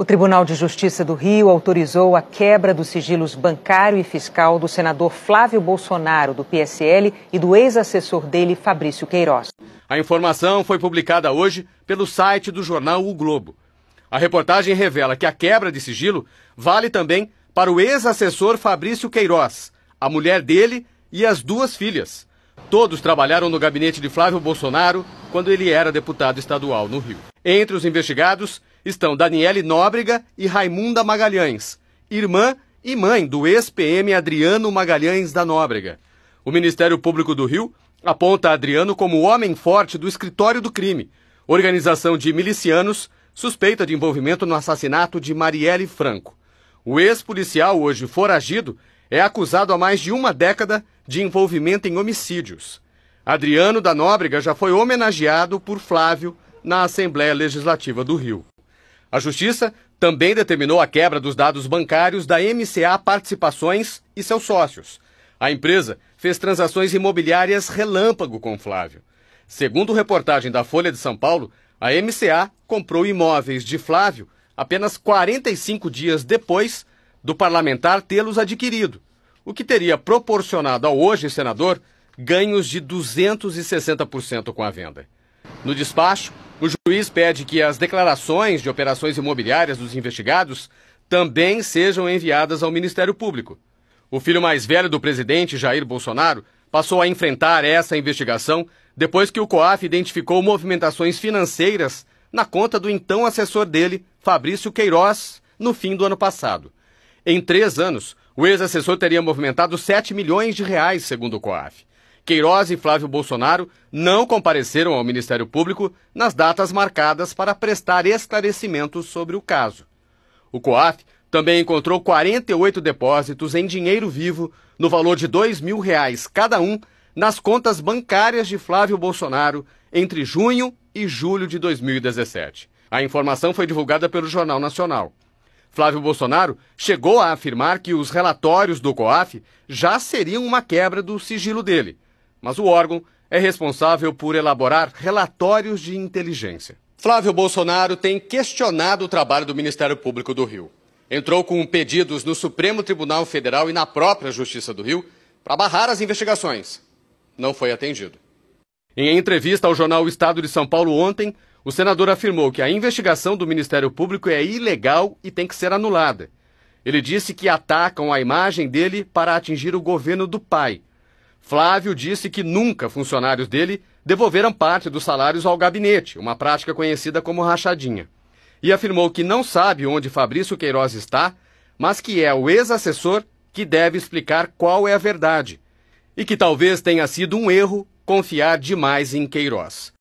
O Tribunal de Justiça do Rio autorizou a quebra dos sigilos bancário e fiscal do senador Flávio Bolsonaro, do PSL, e do ex-assessor dele, Fabrício Queiroz. A informação foi publicada hoje pelo site do jornal O Globo. A reportagem revela que a quebra de sigilo vale também para o ex-assessor Fabrício Queiroz, a mulher dele e as duas filhas. Todos trabalharam no gabinete de Flávio Bolsonaro quando ele era deputado estadual no Rio. Entre os investigados estão Daniele Nóbrega e Raimunda Magalhães, irmã e mãe do ex-PM Adriano Magalhães da Nóbrega. O Ministério Público do Rio aponta Adriano como homem forte do escritório do crime, organização de milicianos suspeita de envolvimento no assassinato de Marielle Franco. O ex-policial, hoje foragido, é acusado há mais de uma década de envolvimento em homicídios. Adriano da Nóbrega já foi homenageado por Flávio na Assembleia Legislativa do Rio. A Justiça também determinou a quebra dos dados bancários da MCA Participações e seus sócios. A empresa fez transações imobiliárias relâmpago com Flávio. Segundo reportagem da Folha de São Paulo, a MCA comprou imóveis de Flávio apenas 45 dias depois do parlamentar tê-los adquirido, o que teria proporcionado ao hoje senador ganhos de 260% com a venda. No despacho, o juiz pede que as declarações de operações imobiliárias dos investigados também sejam enviadas ao Ministério Público. O filho mais velho do presidente, Jair Bolsonaro, passou a enfrentar essa investigação depois que o COAF identificou movimentações financeiras na conta do então assessor dele, Fabrício Queiroz, no fim do ano passado. Em três anos, o ex-assessor teria movimentado 7 milhões de reais, segundo o COAF. Queiroz e Flávio Bolsonaro não compareceram ao Ministério Público nas datas marcadas para prestar esclarecimentos sobre o caso. O COAF também encontrou 48 depósitos em dinheiro vivo, no valor de R$ 2 mil reais cada um, nas contas bancárias de Flávio Bolsonaro entre junho e julho de 2017. A informação foi divulgada pelo Jornal Nacional. Flávio Bolsonaro chegou a afirmar que os relatórios do COAF já seriam uma quebra do sigilo dele mas o órgão é responsável por elaborar relatórios de inteligência. Flávio Bolsonaro tem questionado o trabalho do Ministério Público do Rio. Entrou com pedidos no Supremo Tribunal Federal e na própria Justiça do Rio para barrar as investigações. Não foi atendido. Em entrevista ao jornal Estado de São Paulo ontem, o senador afirmou que a investigação do Ministério Público é ilegal e tem que ser anulada. Ele disse que atacam a imagem dele para atingir o governo do pai Flávio disse que nunca funcionários dele devolveram parte dos salários ao gabinete, uma prática conhecida como rachadinha. E afirmou que não sabe onde Fabrício Queiroz está, mas que é o ex-assessor que deve explicar qual é a verdade. E que talvez tenha sido um erro confiar demais em Queiroz.